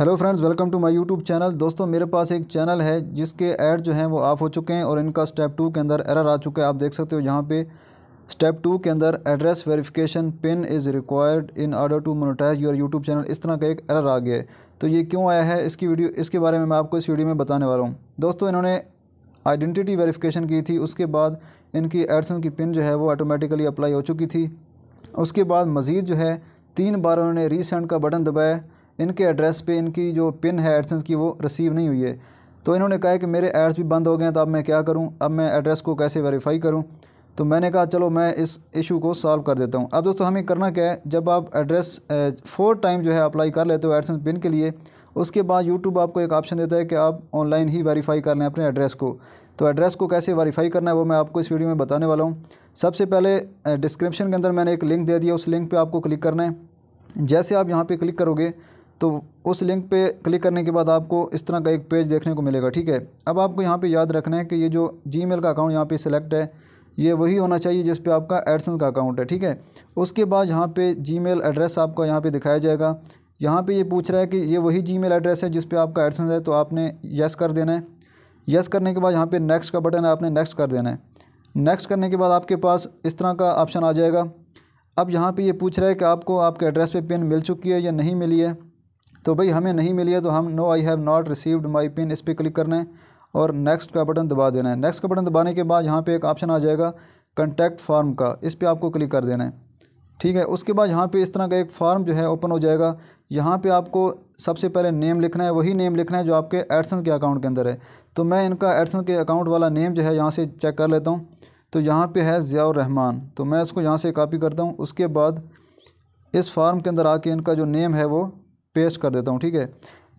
hello friends welcome to my YouTube channel दोस्तों मेरे पास एक चैनल है जिसके ऐड जो हैं वो ऑफ हो चुके हैं और इनका स्टेप टू के अंदर एरर आ चुका है आप देख सकते हो यहाँ पे स्टेप टू के अंदर address verification pin is required in order to monetize your YouTube channel इस तरह का एक एरर आ गया है तो ये क्यों आया है इसकी वीडियो इसके बारे में मैं आपको इस वीडियो में बताने वाला हूँ दोस्तों इन्होंने आइडेंटिटी वेरीफिकेशन की थी उसके बाद इनकी एडसन की पिन जो है वो ऑटोमेटिकली अप्लाई हो चुकी थी उसके बाद मज़ीद जो है तीन बार उन्होंने रीसेंड का बटन दबाया इनके एड्रेस पे इनकी जो पिन है एडसेंस की वो रिसीव नहीं हुई है तो इन्होंने कहा कि मेरे एड्स भी बंद हो गए हैं तो अब मैं क्या करूं अब मैं एड्रेस को कैसे वेरीफाई करूं तो मैंने कहा चलो मैं इस इशू को सॉल्व कर देता हूं अब दोस्तों हमें करना क्या है जब आप एड्रेस फोर टाइम जो है अप्लाई कर लेते हो एडसेंस पिन के लिए उसके बाद यूट्यूब आपको एक ऑप्शन देता है कि आप ऑनलाइन ही वेरीफाई कर लें अपने एड्रेस को तो एड्रेस को कैसे वेरीफाई करना है वो मैं आपको इस वीडियो में बताने वाला हूँ सबसे पहले डिस्क्रिप्शन के अंदर मैंने एक लिंक दे दिया उस लिंक पर आपको क्लिक करना है जैसे आप यहाँ पर क्लिक करोगे तो उस लिंक पे क्लिक करने के बाद आपको इस तरह का एक पेज देखने को मिलेगा ठीक है अब आपको यहाँ पे याद रखना है कि ये जो जी का अकाउंट यहाँ पे सिलेक्ट है ये वही होना चाहिए जिस पे आपका एडसन का अकाउंट है ठीक है उसके बाद यहाँ पे जी एड्रेस आपका यहाँ पे दिखाया जाएगा यहाँ पे ये पूछ रहा है कि ये वही जी एड्रेस है जिस पर आपका एडसन है तो आपने यस कर देना है यस करने के बाद यहाँ पर नेक्स्ट का बटन है आपने नेक्स्ट कर देना है नेक्स्ट करने के बाद आपके पास इस तरह का ऑप्शन आ जाएगा अब यहाँ पर ये पूछ रहा है कि आपको आपके एड्रेस पर पिन मिल चुकी है या नहीं मिली है तो भाई हमें नहीं मिली है तो हम no I have not received my pin इस पर क्लिक करना है और नेक्स्ट का बटन दबा देना है नेक्स्ट का बटन दबाने के बाद यहाँ पे एक ऑप्शन आ जाएगा कंटैक्ट फार्म का इस पर आपको क्लिक कर देना है ठीक है उसके बाद यहाँ पे इस तरह का एक फार्म जो है ओपन हो जाएगा यहाँ पे आपको सबसे पहले नेम लिखना है वही नेम लिखना है जो आपके एडसन के अकाउंट के अंदर है तो मैं इनका एडसन के अकाउंट वाला नेम जो है यहाँ से चेक कर लेता हूँ तो यहाँ पे है ज़ियाउर रहमान तो मैं इसको यहाँ से कॉपी करता हूँ उसके बाद इस फार्म के अंदर आके इनका जो नेम है वो पेस्ट कर देता हूँ ठीक है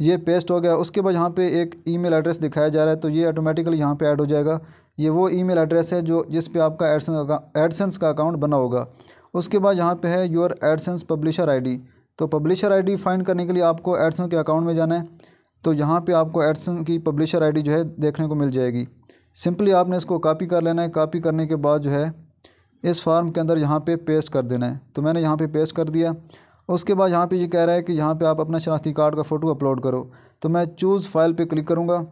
ये पेस्ट हो गया उसके बाद यहाँ पे एक ईमेल एड्रेस दिखाया जा रहा है तो ये ऑटोमेटिकली यहाँ पे ऐड हो जाएगा ये वो ईमेल एड्रेस है जो जिस पे आपका एडसेंस एडसेंस का अकाउंट बना होगा उसके बाद यहाँ पे है योर एडसेंस पब्लिशर आईडी तो पब्लिशर आईडी फाइंड करने के लिए आपको एडसेंस के अकाउंट में जाना है तो यहाँ पर आपको एडसेंस की पब्लिशर आई जो है देखने को मिल जाएगी सिंपली आपने इसको कापी कर लेना है कापी करने के बाद जो है इस फार्म के अंदर यहाँ पे पेस्ट कर देना है तो मैंने यहाँ पे पेस्ट कर दिया उसके बाद यहाँ पे ये कह रहा है कि यहाँ पे आप अपना शनाख्ती कार्ड का फ़ोटो अपलोड करो तो मैं चूज़ फाइल पे क्लिक करूँगा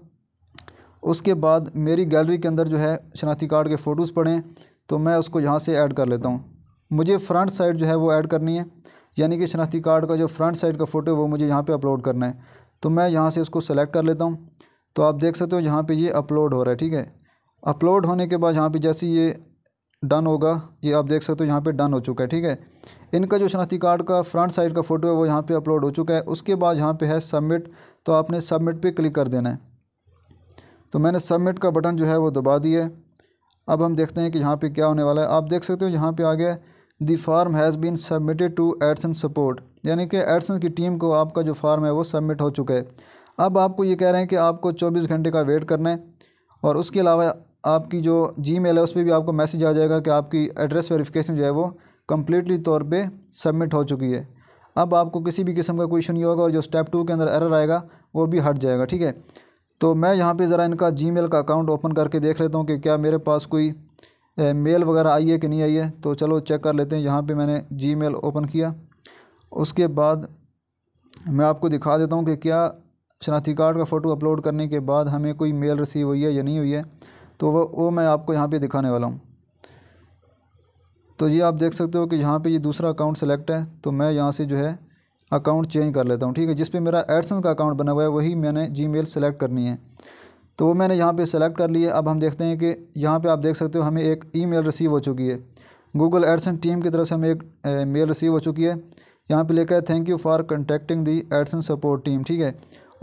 उसके बाद मेरी गैलरी के अंदर जो है शनाख्ती कार्ड के फ़ोटोज़ पड़ें तो मैं उसको यहाँ से ऐड कर लेता हूँ मुझे फ्रंट साइड जो है वो ऐड करनी है यानी कि शनाख्ती कार्ड का जो फ्रंट साइड का फ़ोटो है वो मुझे यहाँ पर अपलोड करना है तो मैं यहाँ से उसको सेलेक्ट कर लेता हूँ तो आप देख सकते हो यहाँ पर ये अपलोड हो रहा है ठीक है अपलोड होने के बाद यहाँ पर जैसे ये डन होगा ये आप देख सकते हो यहाँ पर डन हो चुका है ठीक है इनका जो शनाख्ती कार्ड का फ्रंट साइड का फ़ोटो है वो यहाँ पे अपलोड हो चुका है उसके बाद यहाँ पे है सबमिट तो आपने सबमिट पे क्लिक कर देना है तो मैंने सबमिट का बटन जो है वो दबा दिया है अब हम देखते हैं कि यहाँ पे क्या होने वाला है आप देख सकते हो यहाँ पे आ गया the form has been submitted to AdSense support यानी कि एडसन की टीम को आपका जो फार्म है वो सबमिट हो चुका है अब आपको ये कह रहे हैं कि आपको चौबीस घंटे का वेट करना है और उसके अलावा आपकी जो जी मेल है उस पर भी आपको मैसेज आ जाएगा कि आपकी एड्रेस वेरिफिकेशन जो है वो कम्प्लीटली तौर पर सबमिट हो चुकी है अब आपको किसी भी किस्म का क्वेश्चन नहीं होगा और जो स्टेप टू के अंदर एरर आएगा वो भी हट जाएगा ठीक है तो मैं यहाँ पे ज़रा इनका जीमेल का अकाउंट ओपन करके देख लेता हूँ कि क्या मेरे पास कोई मेल वगैरह आई है कि नहीं आई है तो चलो चेक कर लेते हैं यहाँ पे मैंने जीमेल ओपन किया उसके बाद मैं आपको दिखा देता हूँ कि क्या शनाख्ती कार्ड का फ़ोटो अपलोड करने के बाद हमें कोई मेल रिसीव हुई है या नहीं हुई है तो वो वो मैं आपको यहाँ पर दिखाने वाला हूँ तो ये आप देख सकते हो कि यहाँ पे ये दूसरा अकाउंट सेलेक्ट है तो मैं यहाँ से जो है अकाउंट चेंज कर लेता हूँ ठीक है जिस पे मेरा एडसन का अकाउंट बना हुआ है वही मैंने जी सेलेक्ट करनी है तो वो मैंने यहाँ पे सेलेक्ट कर लिया है अब हम देखते हैं कि यहाँ पे आप देख सकते हो हमें एक ईमेल रिसीव हो चुकी है गूगल एडसन टीम की तरफ से हमें एक मेल रिसीव हो चुकी है यहाँ पे लिखा है thank you for contacting the AdSense support team ठीक है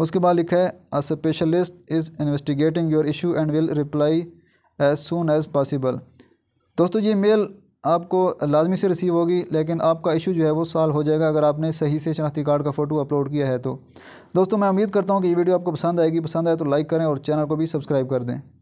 उसके बाद लिखा है a specialist is investigating your issue and will reply as soon as possible दोस्तों ये मेल आपको लाजमी से रिसीव होगी लेकिन आपका इशू जो है वो सॉल्व हो जाएगा अगर आपने सही से शनाख्ती कार्ड का फ़ोटो अपलोड किया है तो दोस्तों मैं उम्मीद करता हूँ कि ये वीडियो आपको पसंद आएगी पसंद आए तो लाइक करें और चैनल को भी सब्सक्राइब कर दें